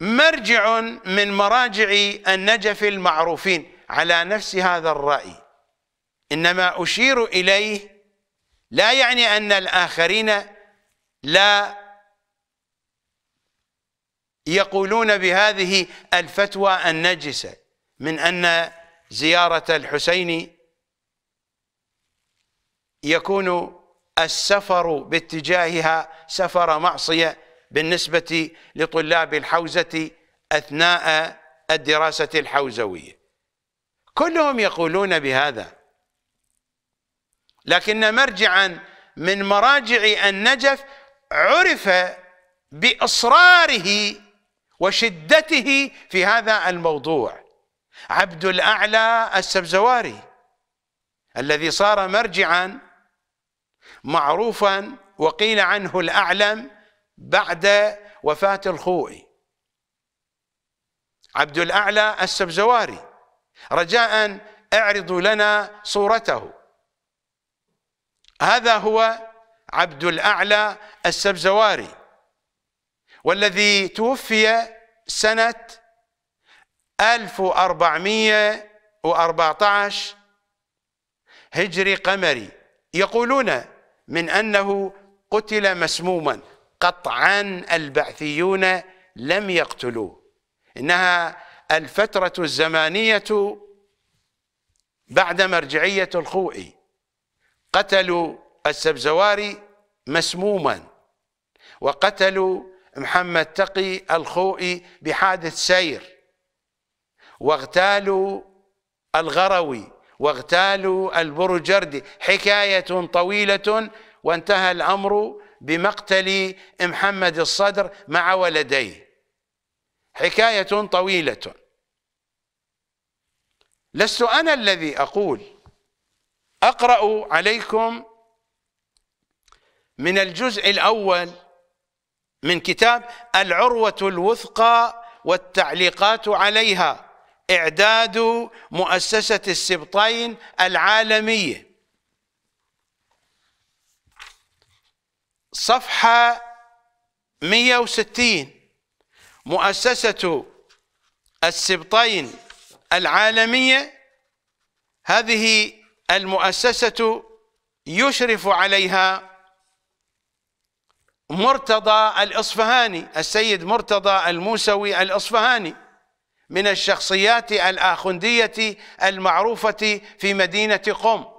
مرجع من مراجع النجف المعروفين على نفس هذا الرأي إنما أشير إليه لا يعني أن الآخرين لا يقولون بهذه الفتوى النجسة من أن زيارة الحسين يكون السفر باتجاهها سفر معصية بالنسبة لطلاب الحوزة أثناء الدراسة الحوزوية كلهم يقولون بهذا لكن مرجعا من مراجع النجف عرف بإصراره وشدته في هذا الموضوع عبد الأعلى السبزواري الذي صار مرجعا معروفا وقيل عنه الأعلم بعد وفاة الخوئي عبد الأعلى السبزواري رجاء اعرضوا لنا صورته هذا هو عبد الأعلى السبزواري والذي توفي سنة 1414 هجري قمري يقولون من أنه قتل مسموما قطعا البعثيون لم يقتلوه إنها الفترة الزمانية بعد مرجعية الخوئي قتلوا السبزواري مسموما وقتلوا محمد تقي الخوئي بحادث سير واغتالوا الغروي واغتالوا البرجردي حكاية طويلة وانتهى الأمر بمقتل محمد الصدر مع ولديه حكاية طويلة لست أنا الذي أقول أقرأ عليكم من الجزء الأول من كتاب العروة الوثقى والتعليقات عليها إعداد مؤسسة السبطين العالمية صفحة 160 مؤسسة السبطين العالمية هذه المؤسسة يشرف عليها مرتضى الإصفهاني السيد مرتضى الموسوي الإصفهاني من الشخصيات الآخندية المعروفة في مدينة قم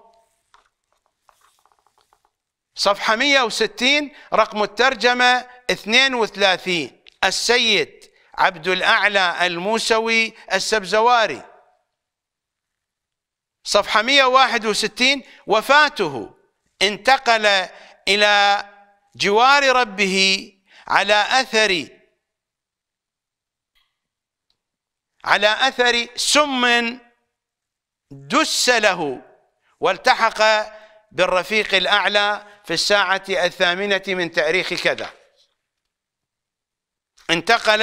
صفحة 160 رقم الترجمة 32 السيد عبد الأعلى الموسوي السبزواري صفحة 161 وفاته انتقل إلى جوار ربه على أثر على أثر سم دس له والتحق بالرفيق الأعلى في الساعة الثامنة من تاريخ كذا انتقل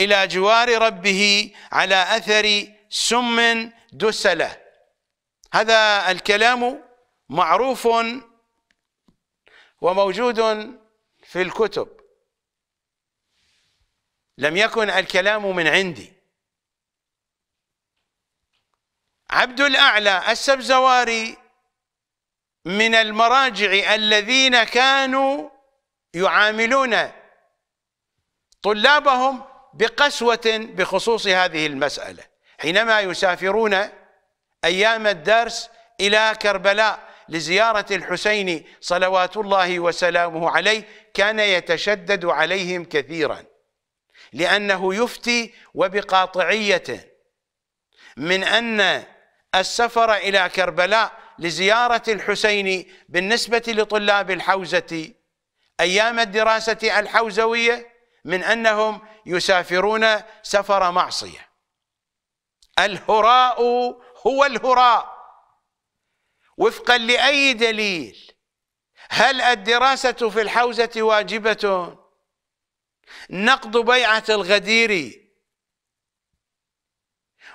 إلى جوار ربه على أثر سم دسله هذا الكلام معروف وموجود في الكتب لم يكن الكلام من عندي عبد الأعلى السبزواري من المراجع الذين كانوا يعاملون طلابهم بقسوة بخصوص هذه المسألة حينما يسافرون أيام الدرس إلى كربلاء لزيارة الحسين صلوات الله وسلامه عليه كان يتشدد عليهم كثيرا لأنه يفتي وبقاطعية من أن السفر إلى كربلاء لزيارة الحسين بالنسبة لطلاب الحوزة أيام الدراسة الحوزوية من أنهم يسافرون سفر معصية الهراء هو الهراء وفقا لأي دليل هل الدراسة في الحوزة واجبة نقض بيعة الغدير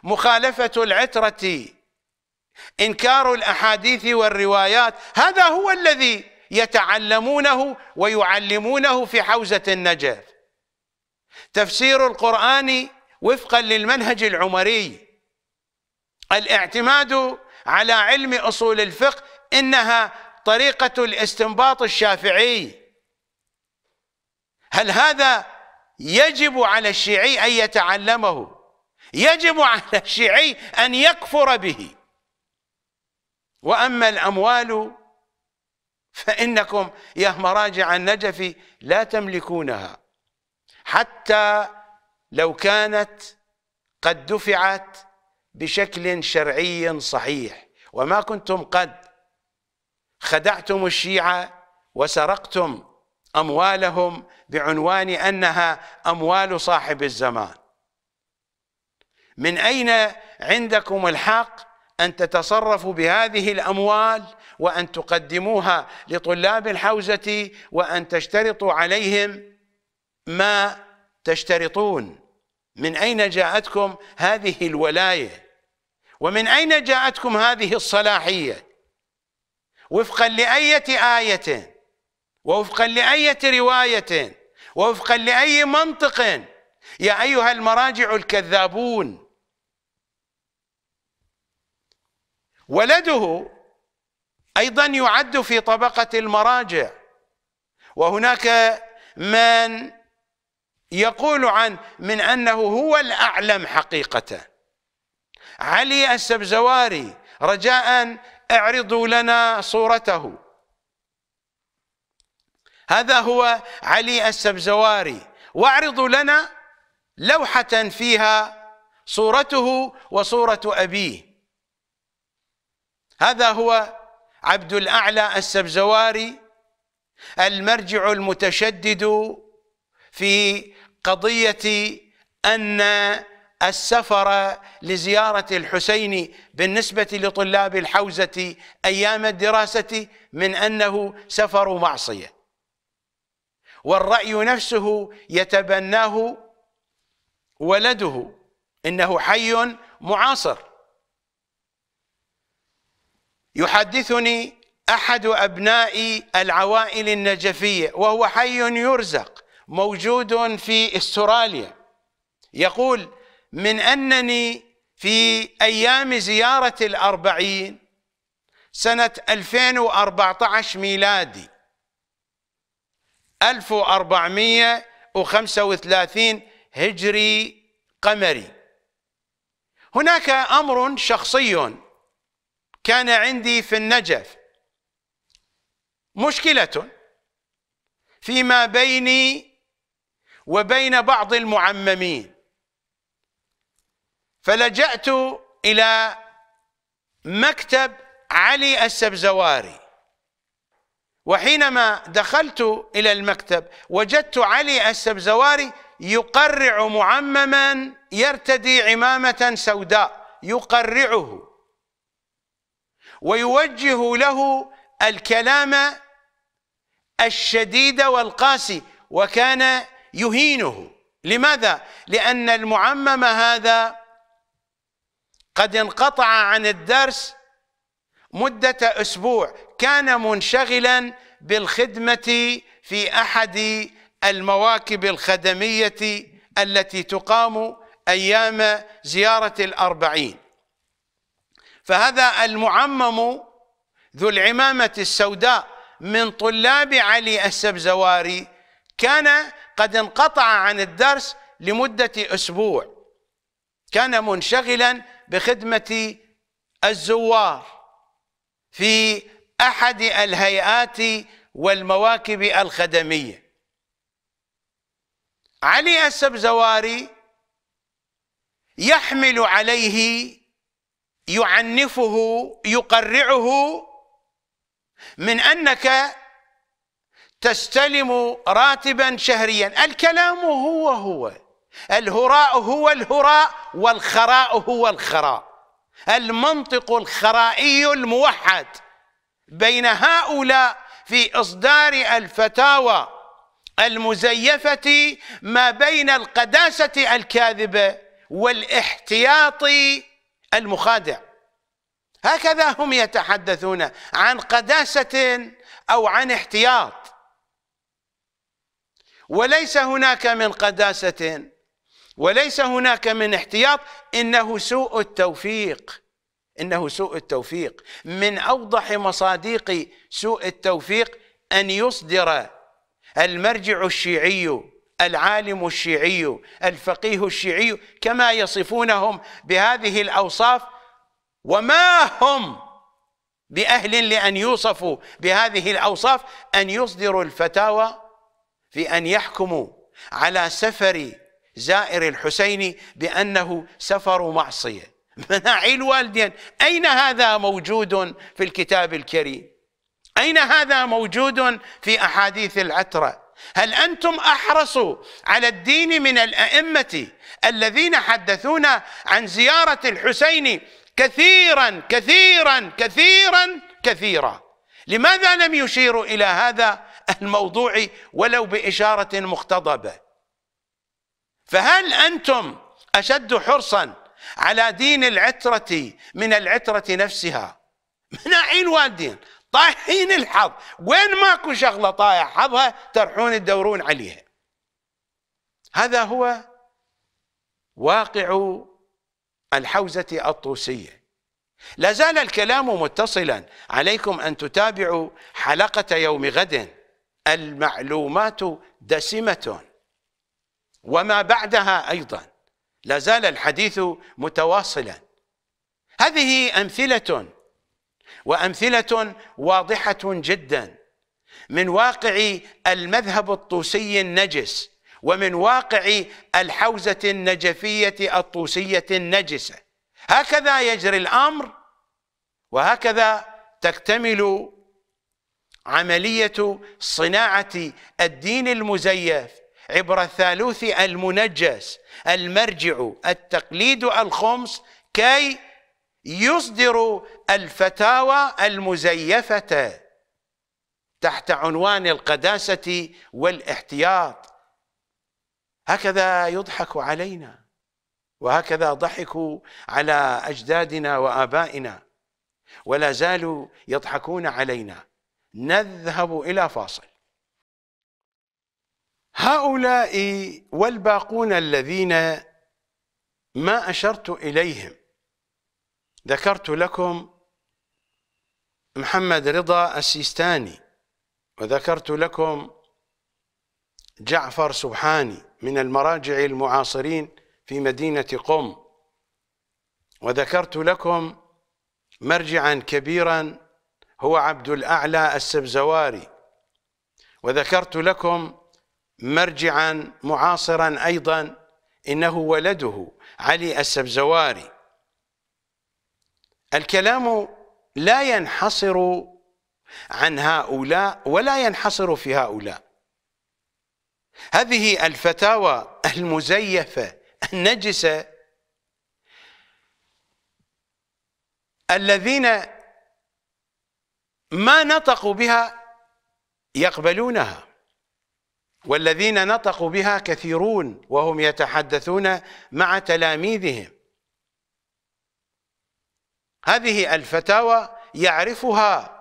مخالفة العترة انكار الاحاديث والروايات هذا هو الذي يتعلمونه ويعلمونه في حوزه النجف تفسير القران وفقا للمنهج العمري الاعتماد على علم اصول الفقه انها طريقه الاستنباط الشافعي هل هذا يجب على الشيعي ان يتعلمه يجب على الشيعي ان يكفر به وأما الأموال فإنكم يا مراجع النجف لا تملكونها حتى لو كانت قد دفعت بشكل شرعي صحيح وما كنتم قد خدعتم الشيعة وسرقتم أموالهم بعنوان أنها أموال صاحب الزمان من أين عندكم الحق أن تتصرفوا بهذه الأموال وأن تقدموها لطلاب الحوزة وأن تشترطوا عليهم ما تشترطون من أين جاءتكم هذه الولاية ومن أين جاءتكم هذه الصلاحية وفقا لأية آية ووفقا لأية رواية ووفقا لأي منطق يا أيها المراجع الكذابون ولده ايضا يعد في طبقه المراجع وهناك من يقول عن من انه هو الاعلم حقيقه علي السبزواري رجاء اعرضوا لنا صورته هذا هو علي السبزواري واعرضوا لنا لوحه فيها صورته وصوره ابيه هذا هو عبد الأعلى السبزواري المرجع المتشدد في قضية أن السفر لزيارة الحسين بالنسبة لطلاب الحوزة أيام الدراسة من أنه سفر معصية والرأي نفسه يتبناه ولده إنه حي معاصر يحدثني أحد أبناء العوائل النجفية وهو حي يرزق موجود في استراليا يقول من أنني في أيام زيارة الأربعين سنة 2014 ميلادي 1435 هجري قمري هناك أمر شخصي كان عندي في النجف مشكلة فيما بيني وبين بعض المعممين فلجأت إلى مكتب علي السبزواري وحينما دخلت إلى المكتب وجدت علي السبزواري يقرع معمما يرتدي عمامة سوداء يقرعه ويوجه له الكلام الشديد والقاسي وكان يهينه لماذا؟ لأن المعمم هذا قد انقطع عن الدرس مدة أسبوع كان منشغلا بالخدمة في أحد المواكب الخدمية التي تقام أيام زيارة الأربعين فهذا المعمم ذو العمامة السوداء من طلاب علي السبزواري كان قد انقطع عن الدرس لمدة أسبوع كان منشغلا بخدمة الزوار في أحد الهيئات والمواكب الخدمية علي السبزواري يحمل عليه يعنفه يقرعه من انك تستلم راتبا شهريا الكلام هو هو الهراء هو الهراء والخراء هو الخراء المنطق الخرائي الموحد بين هؤلاء في اصدار الفتاوى المزيفه ما بين القداسه الكاذبه والاحتياط المخادع هكذا هم يتحدثون عن قداسة أو عن احتياط وليس هناك من قداسة وليس هناك من احتياط إنه سوء التوفيق إنه سوء التوفيق من أوضح مصادق سوء التوفيق أن يصدر المرجع الشيعي العالم الشيعي الفقيه الشيعي كما يصفونهم بهذه الاوصاف وما هم باهل لان يوصفوا بهذه الاوصاف ان يصدروا الفتاوى في ان يحكموا على سفر زائر الحسين بانه سفر معصيه مناعي الوالدين اين هذا موجود في الكتاب الكريم اين هذا موجود في احاديث العتره هل أنتم أحرصوا على الدين من الأئمة الذين حدثونا عن زيارة الحسين كثيرا كثيرا كثيرا كثيرا لماذا لم يشيروا إلى هذا الموضوع ولو بإشارة مقتضبة فهل أنتم أشد حرصا على دين العترة من العترة نفسها من أعين والدين طايحين الحظ وين ماكو شغله طايح حظها ترحون تدورون عليها هذا هو واقع الحوزه الطوسيه لا زال الكلام متصلا عليكم ان تتابعوا حلقه يوم غد المعلومات دسمه وما بعدها ايضا لا زال الحديث متواصلا هذه امثله وامثله واضحه جدا من واقع المذهب الطوسي النجس ومن واقع الحوزه النجفيه الطوسيه النجسه هكذا يجري الامر وهكذا تكتمل عمليه صناعه الدين المزيف عبر الثالوث المنجس المرجع التقليد الخمس كي يصدر الفتاوى المزيفة تحت عنوان القداسة والاحتياط هكذا يضحك علينا وهكذا ضحكوا على أجدادنا وآبائنا ولا زالوا يضحكون علينا نذهب إلى فاصل هؤلاء والباقون الذين ما أشرت إليهم ذكرت لكم محمد رضا السيستاني وذكرت لكم جعفر سبحاني من المراجع المعاصرين في مدينة قم وذكرت لكم مرجعا كبيرا هو عبد الأعلى السبزواري وذكرت لكم مرجعا معاصرا أيضا إنه ولده علي السبزواري الكلام لا ينحصر عن هؤلاء ولا ينحصر في هؤلاء هذه الفتاوى المزيفة النجسة الذين ما نطقوا بها يقبلونها والذين نطقوا بها كثيرون وهم يتحدثون مع تلاميذهم هذه الفتاوى يعرفها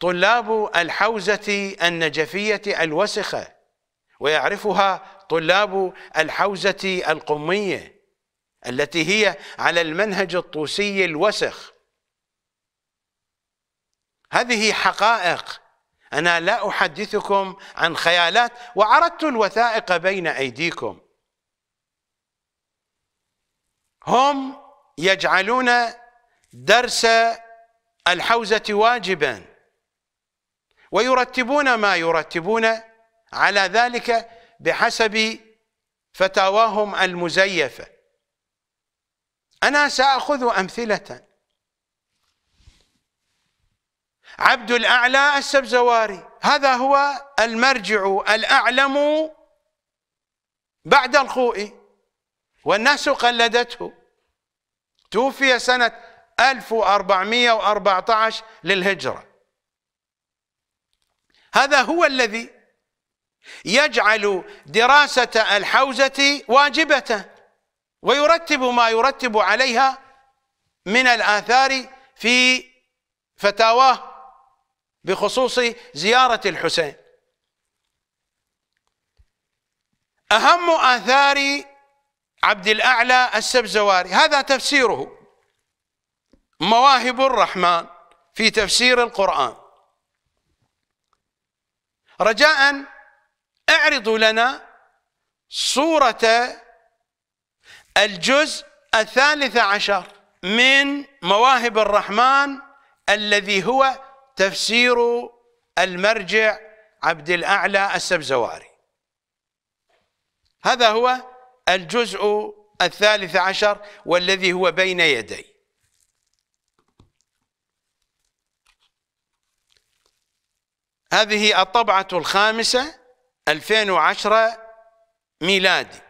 طلاب الحوزة النجفية الوسخة ويعرفها طلاب الحوزة القمية التي هي على المنهج الطوسي الوسخ هذه حقائق أنا لا أحدثكم عن خيالات وعرضت الوثائق بين أيديكم هم يجعلون درس الحوزة واجبا ويرتبون ما يرتبون على ذلك بحسب فتاواهم المزيفة أنا سأخذ أمثلة عبد الأعلى السبزواري هذا هو المرجع الأعلم بعد الخوئي والناس قلدته توفي سنة 1414 للهجرة هذا هو الذي يجعل دراسة الحوزة واجبة ويرتب ما يرتب عليها من الآثار في فتاواه بخصوص زيارة الحسين أهم آثار عبد الأعلى السبزواري هذا تفسيره مواهب الرحمن في تفسير القرآن رجاء اعرضوا لنا صورة الجزء الثالث عشر من مواهب الرحمن الذي هو تفسير المرجع عبد الأعلى السبزواري هذا هو الجزء الثالث عشر والذي هو بين يدي هذه الطبعة الخامسة 2010 ميلادي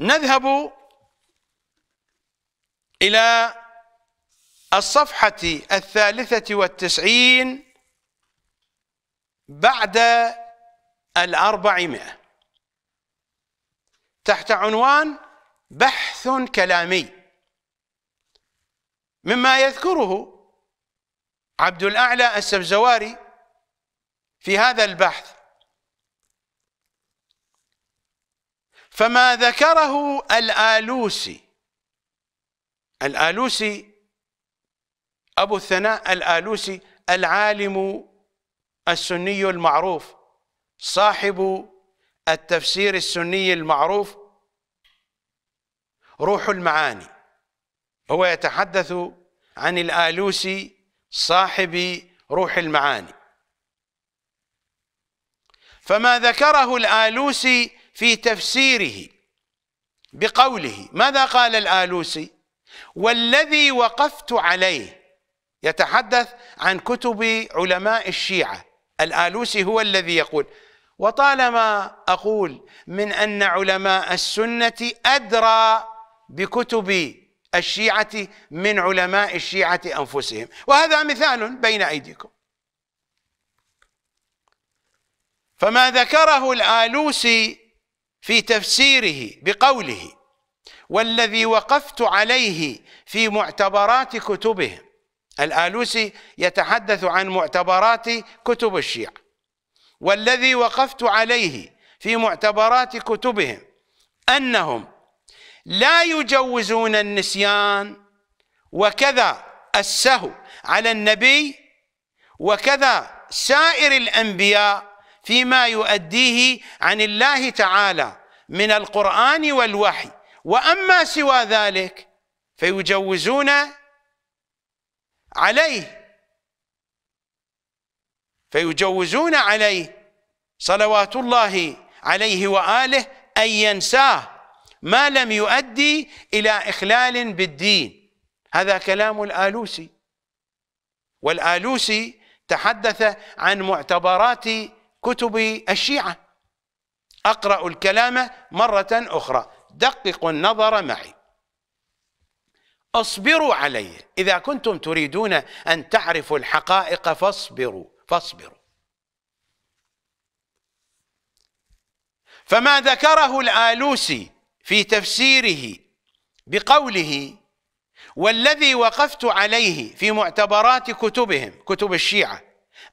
نذهب إلى الصفحة الثالثة والتسعين بعد الأربعمائة تحت عنوان بحث كلامي مما يذكره عبد الأعلى السبزواري في هذا البحث فما ذكره الآلوسي الآلوسي أبو الثناء الآلوسي العالم السني المعروف صاحب التفسير السني المعروف روح المعاني هو يتحدث عن الآلوسي صاحب روح المعاني فما ذكره الآلوسي في تفسيره بقوله ماذا قال الآلوسي والذي وقفت عليه يتحدث عن كتب علماء الشيعة الآلوسي هو الذي يقول وطالما أقول من أن علماء السنة أدرى بكتب الشيعة من علماء الشيعة أنفسهم وهذا مثال بين أيديكم فما ذكره الآلوسي في تفسيره بقوله والذي وقفت عليه في معتبرات كتبهم الآلوسي يتحدث عن معتبرات كتب الشيعة والذي وقفت عليه في معتبرات كتبهم أنهم لا يجوزون النسيان وكذا السهو على النبي وكذا سائر الأنبياء فيما يؤديه عن الله تعالى من القرآن والوحي وأما سوى ذلك فيجوزون عليه فيجوزون عليه صلوات الله عليه وآله أن ينساه ما لم يؤدي إلى إخلال بالدين هذا كلام الآلوسي والآلوسي تحدث عن معتبرات كتب الشيعة أقرأ الكلام مرة أخرى دققوا النظر معي اصبروا عليه إذا كنتم تريدون أن تعرفوا الحقائق فاصبروا فاصبروا فما ذكره الآلوسي في تفسيره بقوله والذي وقفت عليه في معتبرات كتبهم كتب الشيعة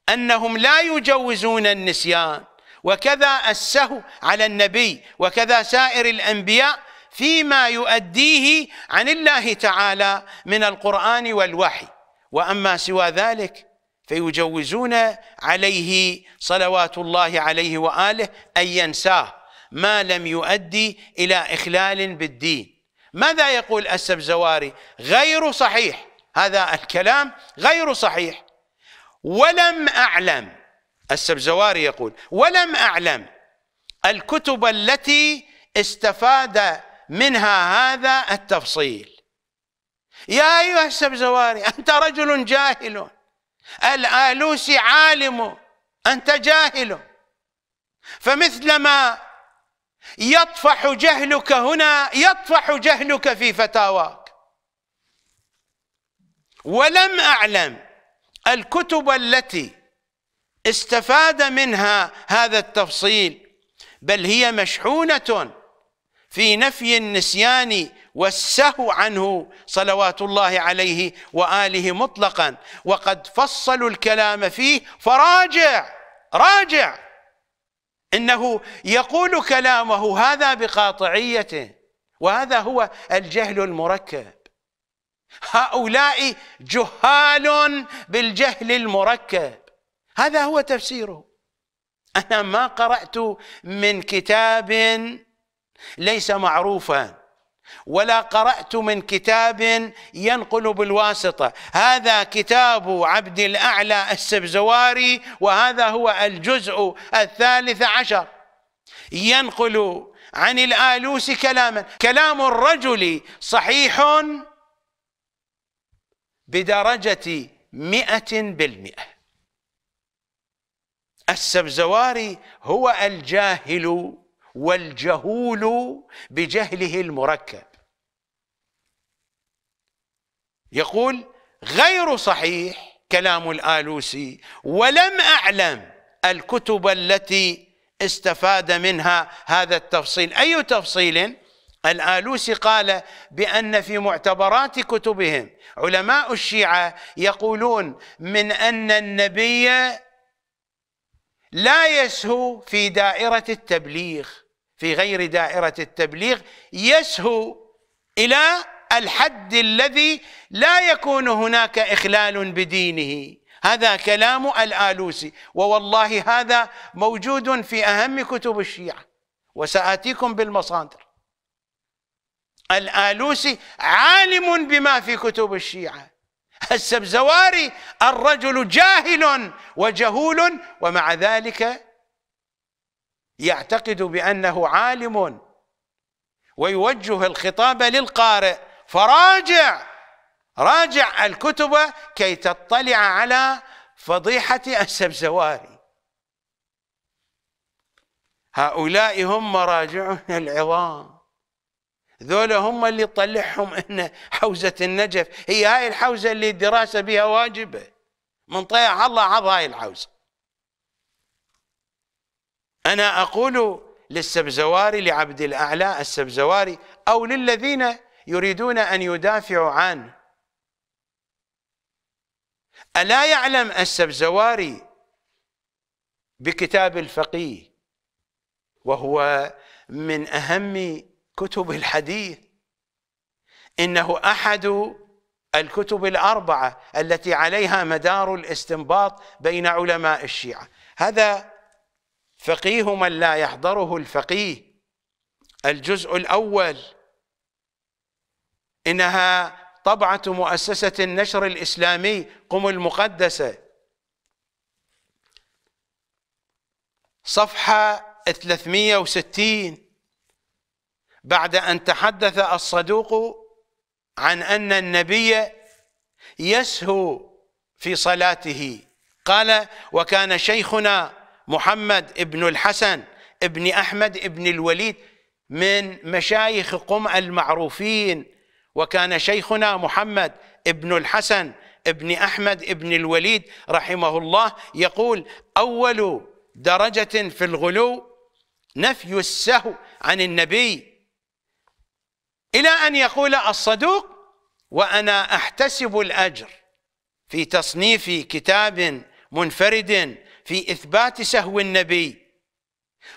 أنهم لا يجوزون النسيان وكذا السهو على النبي وكذا سائر الأنبياء فيما يؤديه عن الله تعالى من القرآن والوحي وأما سوى ذلك فيجوزون عليه صلوات الله عليه وآله أن ينساه ما لم يؤدي إلى إخلال بالدين ماذا يقول السبزواري غير صحيح هذا الكلام غير صحيح ولم أعلم السبزواري يقول ولم أعلم الكتب التي استفاد منها هذا التفصيل يا أيها السبزواري أنت رجل جاهل الآلوسي عالم أنت جاهل فمثلما يطفح جهلك هنا يطفح جهلك في فتاواك ولم أعلم الكتب التي استفاد منها هذا التفصيل بل هي مشحونة في نفي النسيان والسهو عنه صلوات الله عليه وآله مطلقا وقد فصلوا الكلام فيه فراجع راجع انه يقول كلامه هذا بقاطعيته وهذا هو الجهل المركب هؤلاء جهال بالجهل المركب هذا هو تفسيره انا ما قرات من كتاب ليس معروفا ولا قرأت من كتاب ينقل بالواسطة هذا كتاب عبد الأعلى السبزواري وهذا هو الجزء الثالث عشر ينقل عن الآلوس كلاما كلام الرجل صحيح بدرجة مئة بالمئة السبزواري هو الجاهل والجهول بجهله المركب يقول غير صحيح كلام الآلوسي ولم أعلم الكتب التي استفاد منها هذا التفصيل أي تفصيل؟ الآلوسي قال بأن في معتبرات كتبهم علماء الشيعة يقولون من أن النبي لا يسهو في دائرة التبليغ في غير دائرة التبليغ يسهو إلى الحد الذي لا يكون هناك إخلال بدينه هذا كلام الآلوسي ووالله هذا موجود في أهم كتب الشيعة وسآتيكم بالمصادر الآلوسي عالم بما في كتب الشيعة السبزواري الرجل جاهل وجهول ومع ذلك يعتقد بأنه عالم ويوجه الخطاب للقارئ فراجع راجع الكتب كي تطلع على فضيحة السبزواري هؤلاء هم مراجعنا العظام ذولا هم اللي طلعهم ان حوزه النجف هي هاي الحوزه اللي الدراسه بها واجبه من طيع الله عض هاي الحوزه انا اقول للسبزواري لعبد الاعلى السبزواري او للذين يريدون ان يدافعوا عنه الا يعلم السبزواري بكتاب الفقيه وهو من اهم كتب الحديث إنه أحد الكتب الأربعة التي عليها مدار الاستنباط بين علماء الشيعة هذا فقيه من لا يحضره الفقيه الجزء الأول إنها طبعة مؤسسة النشر الإسلامي قم المقدسة صفحة 360 بعد أن تحدث الصدوق عن أن النبي يسهو في صلاته قال وكان شيخنا محمد ابن الحسن ابن أحمد ابن الوليد من مشايخ قم المعروفين وكان شيخنا محمد ابن الحسن ابن أحمد ابن الوليد رحمه الله يقول أول درجة في الغلو نفي السهو عن النبي إلى أن يقول الصدوق وأنا أحتسب الأجر في تصنيف كتاب منفرد في إثبات سهو النبي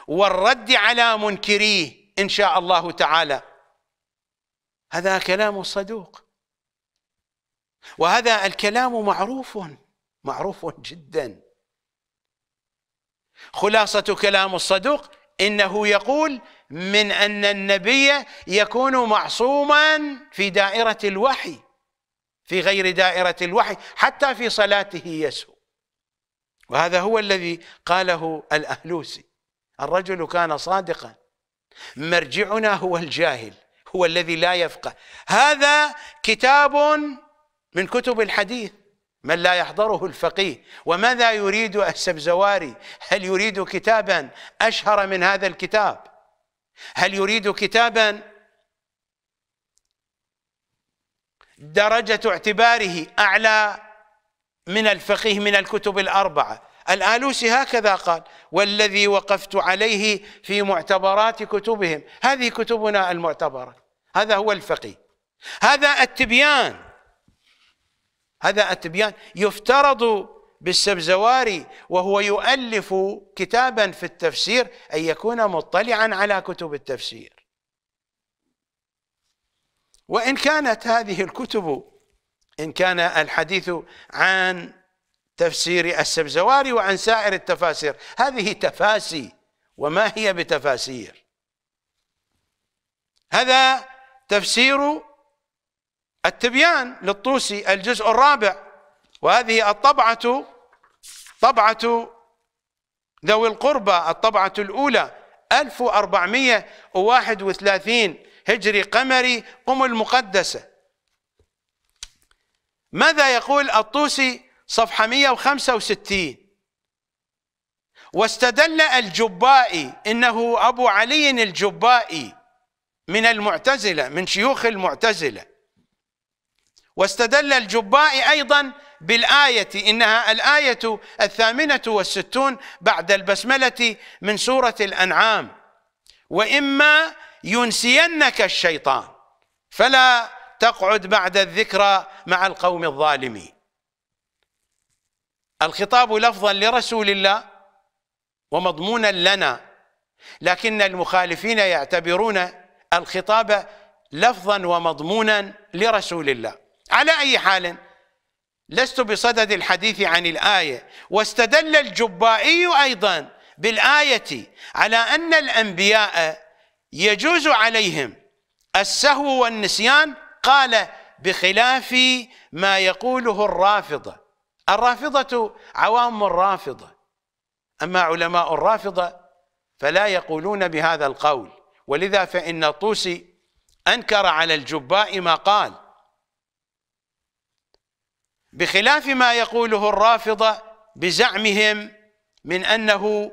والرد على منكريه إن شاء الله تعالى هذا كلام الصدوق وهذا الكلام معروف معروف جدا خلاصة كلام الصدوق إنه يقول من أن النبي يكون معصوما في دائرة الوحي في غير دائرة الوحي حتى في صلاته يسهو وهذا هو الذي قاله الأهلوسي الرجل كان صادقا مرجعنا هو الجاهل هو الذي لا يفقه هذا كتاب من كتب الحديث من لا يحضره الفقيه وماذا يريد السبزواري هل يريد كتابا أشهر من هذا الكتاب هل يريد كتابا درجة اعتباره أعلى من الفقيه من الكتب الأربعة الآلوسي هكذا قال والذي وقفت عليه في معتبرات كتبهم هذه كتبنا المعتبرة هذا هو الفقيه هذا التبيان هذا التبيان يفترض بالسبزواري وهو يؤلف كتابا في التفسير أن يكون مطلعا على كتب التفسير وإن كانت هذه الكتب إن كان الحديث عن تفسير السبزواري وعن سائر التفاسير هذه تفاسي وما هي بتفاسير هذا تفسير التبيان للطوسي الجزء الرابع وهذه الطبعة طبعة ذوي القربى الطبعة الأولى 1431 هجري قمري قم المقدسة ماذا يقول الطوسي صفحة 165 واستدل الجبائي إنه أبو علي الجبائي من المعتزلة من شيوخ المعتزلة واستدل الجبائي أيضا بالآية إنها الآية الثامنة والستون بعد البسملة من سورة الأنعام وإما ينسينك الشيطان فلا تقعد بعد الذكرى مع القوم الظالمين الخطاب لفظا لرسول الله ومضمونا لنا لكن المخالفين يعتبرون الخطاب لفظا ومضمونا لرسول الله على أي حال لست بصدد الحديث عن الآية واستدل الجبائي أيضا بالآية على أن الأنبياء يجوز عليهم السهو والنسيان قال بخلاف ما يقوله الرافضة الرافضة عوام الرافضة أما علماء الرافضة فلا يقولون بهذا القول ولذا فإن الطوسي أنكر على الجباء ما قال بخلاف ما يقوله الرافضة بزعمهم من أنه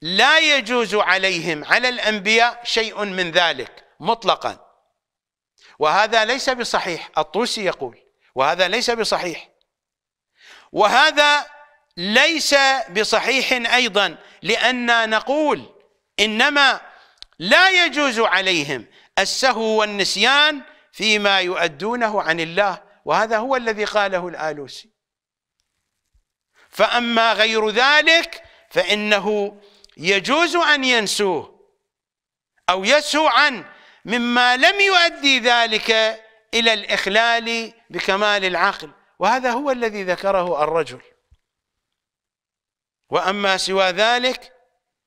لا يجوز عليهم على الأنبياء شيء من ذلك مطلقا وهذا ليس بصحيح الطوسي يقول وهذا ليس بصحيح وهذا ليس بصحيح أيضا لأننا نقول إنما لا يجوز عليهم السهو والنسيان فيما يؤدونه عن الله وهذا هو الذي قاله الآلوسي فأما غير ذلك فإنه يجوز أن ينسوه أو يسهو عن مما لم يؤدي ذلك إلى الإخلال بكمال العقل وهذا هو الذي ذكره الرجل وأما سوى ذلك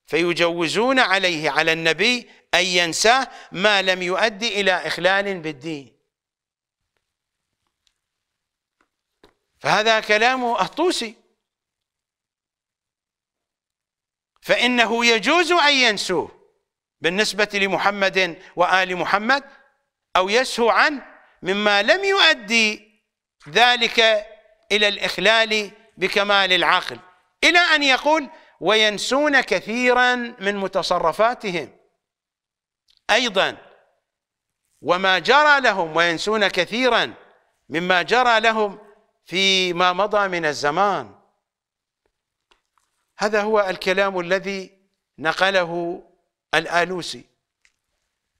فيجوزون عليه على النبي أن ينساه ما لم يؤدي إلى إخلال بالدين فهذا كلام الطوسي فإنه يجوز أن ينسوه بالنسبة لمحمد وآل محمد أو يسهو عنه مما لم يؤدي ذلك إلى الإخلال بكمال العقل إلى أن يقول وينسون كثيرا من متصرفاتهم أيضا وما جرى لهم وينسون كثيرا مما جرى لهم فيما مضى من الزمان هذا هو الكلام الذي نقله الآلوسي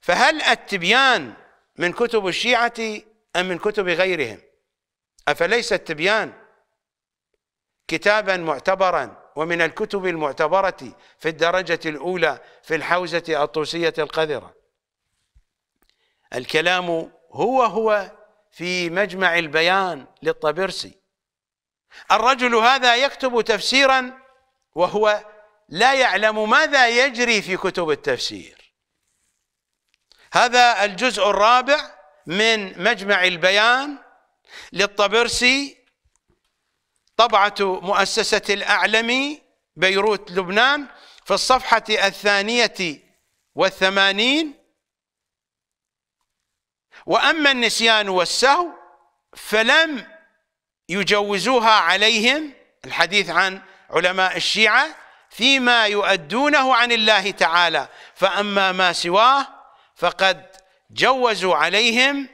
فهل التبيان من كتب الشيعة أم من كتب غيرهم أفليس التبيان كتابا معتبرا ومن الكتب المعتبرة في الدرجة الأولى في الحوزة الطوسية القذرة الكلام هو هو في مجمع البيان للطبرسي الرجل هذا يكتب تفسيرا وهو لا يعلم ماذا يجري في كتب التفسير هذا الجزء الرابع من مجمع البيان للطبرسي طبعة مؤسسة الأعلمي بيروت لبنان في الصفحة الثانية والثمانين وأما النسيان والسهو فلم يجوزوها عليهم الحديث عن علماء الشيعة فيما يؤدونه عن الله تعالى فأما ما سواه فقد جوزوا عليهم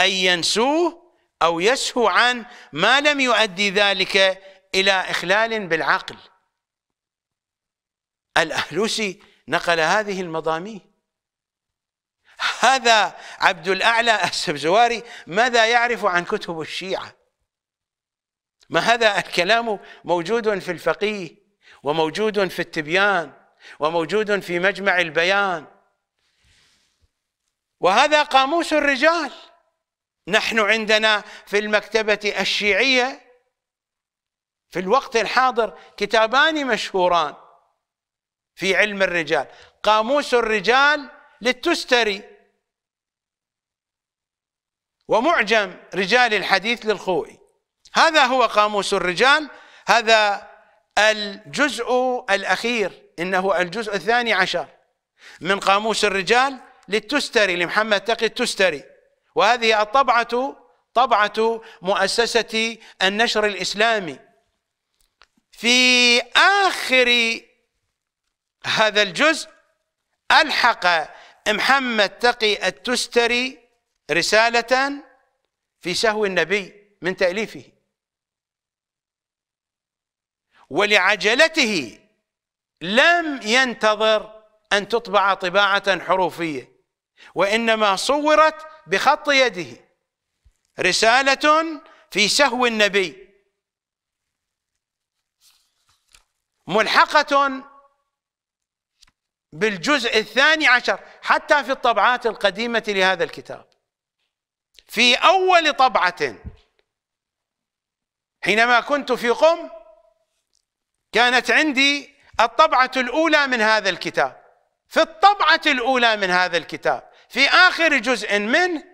أن ينسوه أو يسهو عن ما لم يؤدي ذلك إلى إخلال بالعقل الأهلوسي نقل هذه المضامين هذا عبد الأعلى السبزواري ماذا يعرف عن كتب الشيعة ما هذا الكلام موجود في الفقيه وموجود في التبيان وموجود في مجمع البيان وهذا قاموس الرجال نحن عندنا في المكتبة الشيعية في الوقت الحاضر كتابان مشهوران في علم الرجال قاموس الرجال للتستري ومعجم رجال الحديث للخوئي هذا هو قاموس الرجال هذا الجزء الأخير إنه الجزء الثاني عشر من قاموس الرجال للتستري لمحمد تقي التستري وهذه الطبعة طبعة مؤسسة النشر الإسلامي في آخر هذا الجزء ألحق محمد تقي التستري رسالة في سهو النبي من تأليفه ولعجلته لم ينتظر أن تطبع طباعة حروفية وإنما صورت بخط يده رسالة في سهو النبي ملحقة بالجزء الثاني عشر حتى في الطبعات القديمة لهذا الكتاب في أول طبعة حينما كنت في قم كانت عندي الطبعة الأولى من هذا الكتاب في الطبعة الأولى من هذا الكتاب في آخر جزء منه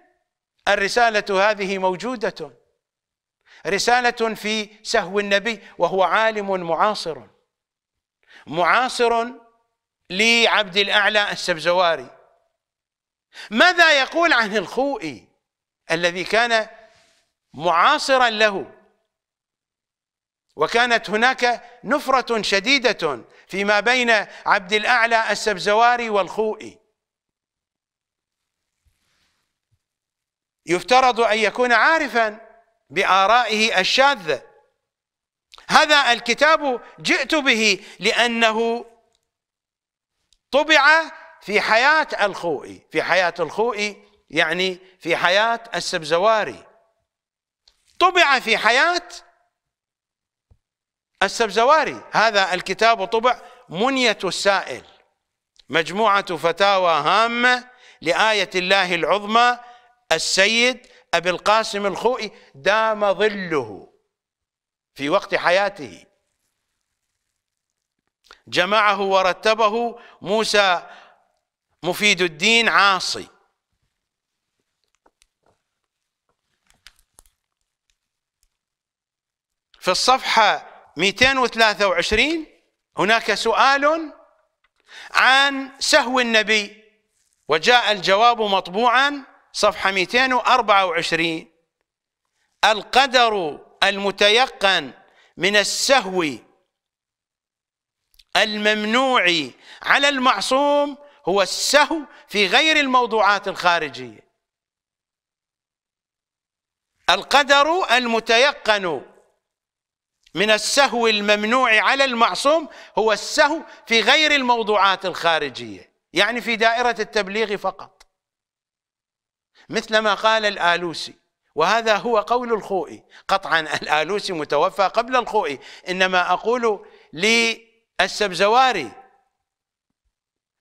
الرسالة هذه موجودة رسالة في سهو النبي وهو عالم معاصر معاصر لعبد الأعلى السبزواري ماذا يقول عن الخوئي الذي كان معاصرا له وكانت هناك نفرة شديدة فيما بين عبد الأعلى السبزواري والخوئي يفترض أن يكون عارفا بآرائه الشاذة هذا الكتاب جئت به لأنه طبع في حياة الخوئي في حياة الخوئي يعني في حياة السبزواري طبع في حياة السبزواري هذا الكتاب طبع منية السائل مجموعة فتاوى هامة لآية الله العظمى السيد أبي القاسم الخوئي دام ظله في وقت حياته جمعه ورتبه موسى مفيد الدين عاصي في الصفحة 223 هناك سؤال عن سهو النبي وجاء الجواب مطبوعا صفحة 224 القدر المتيقن من السهو الممنوع على المعصوم هو السهو في غير الموضوعات الخارجية القدر المتيقن من السهو الممنوع على المعصوم هو السهو في غير الموضوعات الخارجية يعني في دائرة التبليغ فقط مثل ما قال الآلوسي وهذا هو قول الخوئي قطعا الآلوسي متوفى قبل الخوئي إنما أقول للسبزواري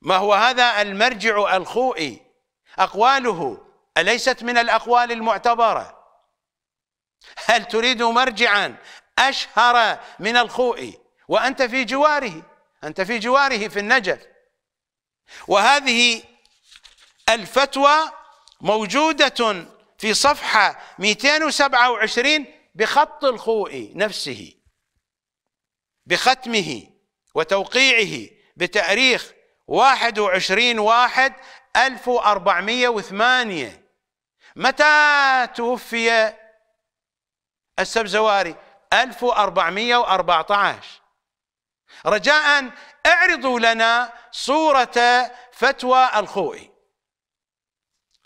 ما هو هذا المرجع الخوئي أقواله أليست من الأقوال المعتبرة هل تريد مرجعا أشهر من الخوئي وأنت في جواره أنت في جواره في النجف وهذه الفتوى موجودة في صفحة 227 بخط الخوئي نفسه بختمه وتوقيعه بتاريخ 21 واحد 1408 متى توفي السبزواري 1414 رجاء اعرضوا لنا صورة فتوى الخوئي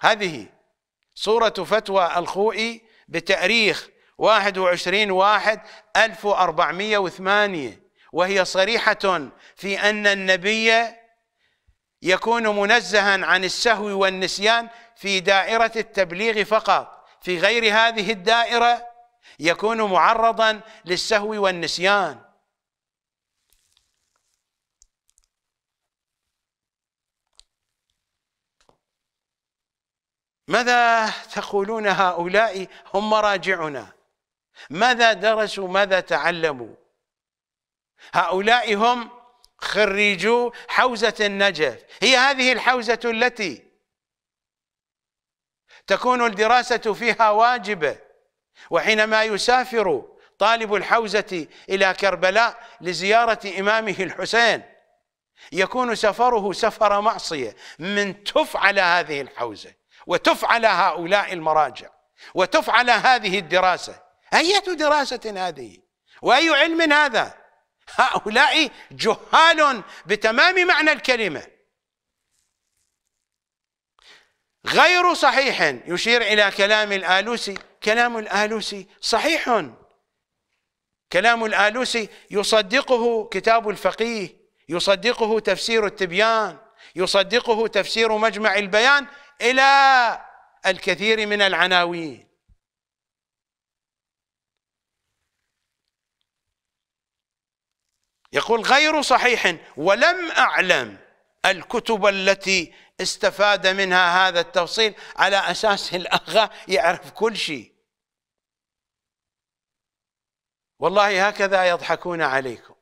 هذه صورة فتوى الخوئي بتاريخ 21 واحد 1408 وهي صريحة في أن النبي يكون منزها عن السهو والنسيان في دائرة التبليغ فقط في غير هذه الدائرة يكون معرضا للسهو والنسيان ماذا تقولون هؤلاء هم مراجعنا ماذا درسوا ماذا تعلموا هؤلاء هم خريجوا حوزة النجف هي هذه الحوزة التي تكون الدراسة فيها واجبة وحينما يسافر طالب الحوزة إلى كربلاء لزيارة إمامه الحسين يكون سفره سفر معصية من تفعل هذه الحوزة وتفعل هؤلاء المراجع وتفعل هذه الدراسة أية دراسة هذه وأي علم هذا هؤلاء جهال بتمام معنى الكلمة غير صحيح يشير إلى كلام الآلوسي كلام الآلوسي صحيح كلام الآلوسي يصدقه كتاب الفقيه يصدقه تفسير التبيان يصدقه تفسير مجمع البيان إلى الكثير من العناوين يقول غير صحيح ولم أعلم الكتب التي استفاد منها هذا التفصيل على أساس الأخ يعرف كل شيء والله هكذا يضحكون عليكم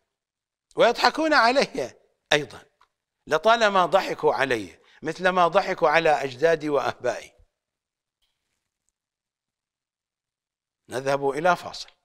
ويضحكون علي أيضا لطالما ضحكوا علي مثلما ضحكوا على أجدادي وأبائي نذهب إلى فاصل